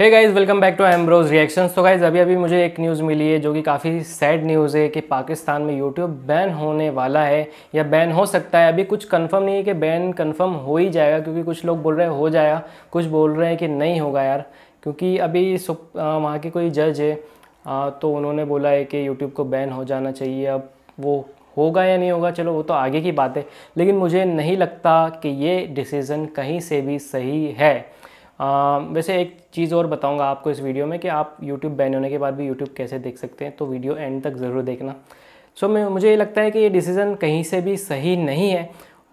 hey guys welcome back to Ambrose reactions तो guys अभी अभी मुझे एक न्यूज़ मिली है जो कि काफ़ी सैड न्यूज़ है कि पाकिस्तान में यूट्यूब बैन होने वाला है या बैन हो सकता है अभी कुछ कंफर्म नहीं है कि बैन कंफर्म हो ही जाएगा क्योंकि कुछ लोग बोल रहे हैं हो जाएगा कुछ बोल रहे हैं कि नहीं होगा यार क्योंकि अभी वहाँ के कोई जज है आ, तो उन्होंने बोला है कि यूट्यूब को बैन हो जाना चाहिए अब वो होगा या नहीं होगा चलो वो तो आगे की बात है लेकिन मुझे नहीं लगता कि ये डिसीज़न कहीं से भी सही है आ, वैसे एक चीज़ और बताऊंगा आपको इस वीडियो में कि आप YouTube बैन होने के बाद भी YouTube कैसे देख सकते हैं तो वीडियो एंड तक ज़रूर देखना सो so, मैं मुझे ये लगता है कि ये डिसीज़न कहीं से भी सही नहीं है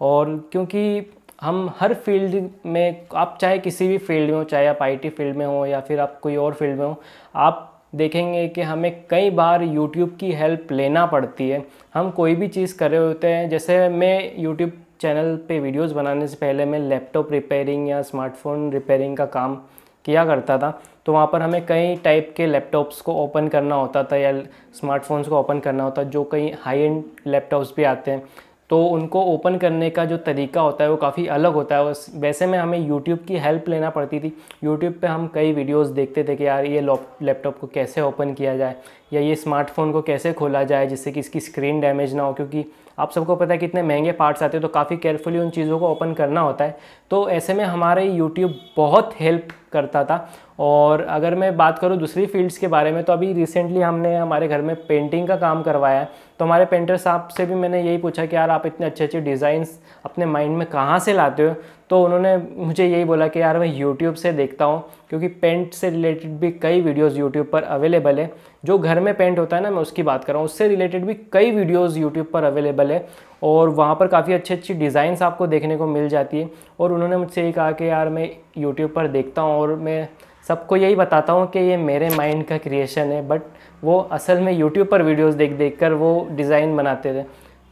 और क्योंकि हम हर फील्ड में आप चाहे किसी भी फील्ड में हो चाहे आप आई फील्ड में हो या फिर आप कोई और फील्ड में हो आप देखेंगे कि हमें कई बार YouTube की हेल्प लेना पड़ती है हम कोई भी चीज़ कर रहे होते हैं जैसे मैं YouTube चैनल पे वीडियोस बनाने से पहले मैं लैपटॉप रिपेयरिंग या स्मार्टफोन रिपेयरिंग का काम किया करता था तो वहाँ पर हमें कई टाइप के लैपटॉप्स को ओपन करना होता था या स्मार्टफोन्स को ओपन करना होता जो कई हाई एंड लैपटॉप्स भी आते हैं तो उनको ओपन करने का जो तरीका होता है वो काफ़ी अलग होता है वैसे में हमें यूट्यूब की हेल्प लेना पड़ती थी यूट्यूब पे हम कई वीडियोस देखते थे कि यार ये लैपटॉप को कैसे ओपन किया जाए या ये स्मार्टफोन को कैसे खोला जाए जिससे कि इसकी स्क्रीन डैमेज ना हो क्योंकि आप सबको पता है कितने महंगे पार्ट्स आते हैं तो काफ़ी केयरफुली उन चीज़ों को ओपन करना होता है तो ऐसे में हमारे यूट्यूब बहुत हेल्प करता था और अगर मैं बात करूँ दूसरी फील्ड्स के बारे में तो अभी रिसेंटली हमने हमारे घर में पेंटिंग का काम करवाया है तो हमारे पेंटर साहब से भी मैंने यही पूछा कि यार आप इतने अच्छे अच्छे डिज़ाइंस अपने माइंड में कहाँ से लाते हो तो उन्होंने मुझे यही बोला कि यार मैं यूट्यूब से देखता हूँ क्योंकि पेंट से रिलेटेड भी कई वीडियोस यूट्यूब पर अवेलेबल है जो घर में पेंट होता है ना मैं उसकी बात कर रहा हूँ उससे रिलेटेड भी कई वीडियोस यूट्यूब पर अवेलेबल है और वहाँ पर काफ़ी अच्छी अच्छी डिज़ाइंस आपको देखने को मिल जाती है और उन्होंने मुझसे ये कहा कि यार मैं यूट्यूब पर देखता हूँ और मैं सबको यही बताता हूँ कि ये मेरे माइंड का क्रिएशन है बट वो असल में यूट्यूब पर वीडियोज़ देख देख कर वो डिज़ाइन बनाते थे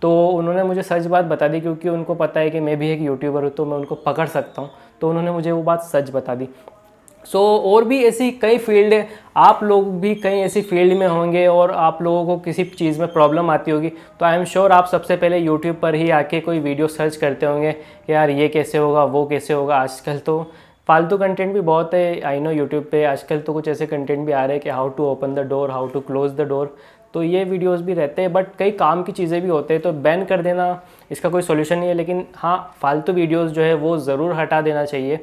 तो उन्होंने मुझे सच बात बता दी क्योंकि उनको पता है कि मैं भी एक यूट्यूबर हूँ तो मैं उनको पकड़ सकता हूँ तो उन्होंने मुझे वो बात सच बता दी सो so, और भी ऐसी कई फील्ड है आप लोग भी कई ऐसी फील्ड में होंगे और आप लोगों को किसी चीज़ में प्रॉब्लम आती होगी तो आई एम श्योर आप सबसे पहले यूट्यूब पर ही आके कोई वीडियो सर्च करते होंगे कि यार ये कैसे होगा वो कैसे होगा आजकल तो फालतू कंटेंट भी बहुत है आई नो यूट्यूब पे आजकल तो कुछ ऐसे कंटेंट भी आ रहे हैं कि how to open the door how to close the door तो ये वीडियोस भी रहते हैं बट कई काम की चीज़ें भी होते हैं तो बैन कर देना इसका कोई सोल्यूशन नहीं है लेकिन हाँ फालतू वीडियोज़ जो है वो ज़रूर हटा देना चाहिए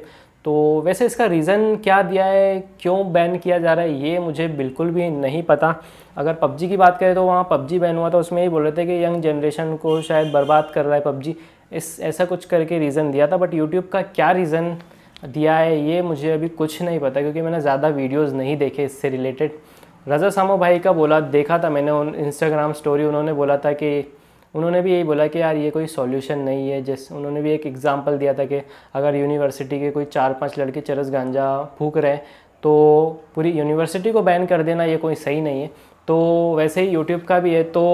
तो वैसे इसका रीज़न क्या दिया है क्यों बैन किया जा रहा है ये मुझे बिल्कुल भी नहीं पता अगर पबजी की बात करें तो वहाँ पबजी बैन हुआ था उसमें ही बोल रहे थे कि यंग जनरेशन को शायद बर्बाद कर रहा है पबजी इस ऐसा कुछ करके रीज़न दिया था बट यूट्यूब का क्या रीज़न दिया है ये मुझे अभी कुछ नहीं पता क्योंकि मैंने ज़्यादा वीडियोज़ नहीं देखे इससे रिलेटेड रज़ा सामो भाई का बोला देखा था मैंने उन इंस्टाग्राम स्टोरी उन्होंने बोला था कि उन्होंने भी यही बोला कि यार ये कोई सॉल्यूशन नहीं है जिस उन्होंने भी एक एग्ज़ाम्पल दिया था कि अगर यूनिवर्सिटी के कोई चार पांच लड़के चरस गांजा फूक रहे हैं तो पूरी यूनिवर्सिटी को बैन कर देना ये कोई सही नहीं है तो वैसे ही यूट्यूब का भी है तो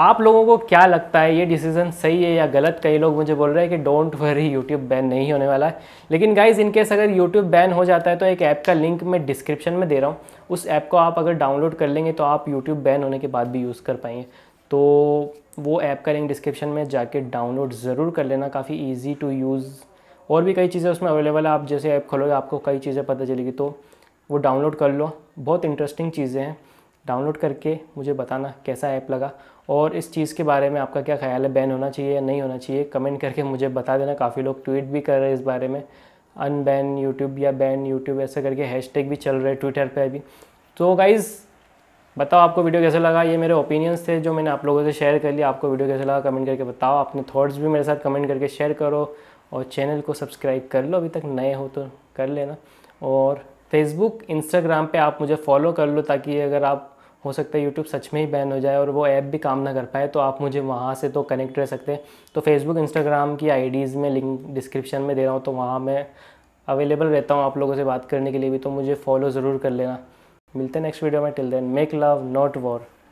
आप लोगों को क्या लगता है ये डिसीजन सही है या गलत कई लोग मुझे बोल रहे हैं कि डोंट वरी यूट्यूब बैन नहीं होने वाला है लेकिन गाइज इनकेस अगर यूट्यूब बैन हो जाता है तो एक ऐप का लिंक मैं डिस्क्रिप्शन में दे रहा हूँ उस ऐप को आप अगर डाउनलोड कर लेंगे तो आप यूट्यूब बैन होने के बाद भी यूज़ कर पाएंगे तो वो ऐप का लिंक डिस्क्रिप्शन में जाके डाउनलोड ज़रूर कर लेना काफ़ी ईजी टू यूज़ और भी कई चीज़ें उसमें अवेलेबल है आप जैसे ऐप खोलोगे आपको कई चीज़ें पता चलेगी तो वो डाउनलोड कर लो बहुत इंटरेस्टिंग चीज़ें हैं डाउनलोड करके मुझे बताना कैसा ऐप लगा और इस चीज़ के बारे में आपका क्या ख्याल है बैन होना चाहिए या नहीं होना चाहिए कमेंट करके मुझे बता देना काफ़ी लोग ट्वीट भी कर रहे हैं इस बारे में अनबैन यूट्यूब या बैन यूट्यूब ऐसा करके हैशटैग भी चल रहे हैं ट्विटर पर अभी तो गाइज़ बताओ आपको वीडियो कैसे लगा ये मेरे ओपिनियंस थे जो मैंने आप लोगों से शेयर कर लिया आपको वीडियो कैसे लगा कमेंट करके बताओ अपने थॉट्स भी मेरे साथ कमेंट करके शेयर करो और चैनल को सब्सक्राइब कर लो अभी तक नए हो तो कर लेना और फेसबुक इंस्टाग्राम पे आप मुझे फॉलो कर लो ताकि अगर आप हो सकता है यूट्यूब सच में ही बैन हो जाए और वो ऐप भी काम ना कर पाए तो आप मुझे वहाँ से तो कनेक्ट रह सकते हैं तो फेसबुक इंस्टाग्राम की आईडीज़ में लिंक डिस्क्रिप्शन में दे रहा हूँ तो वहाँ मैं अवेलेबल रहता हूँ आप लोगों से बात करने के लिए भी तो मुझे फॉलो ज़रूर कर लेना मिलते हैं नेक्स्ट वीडियो में till then make love not war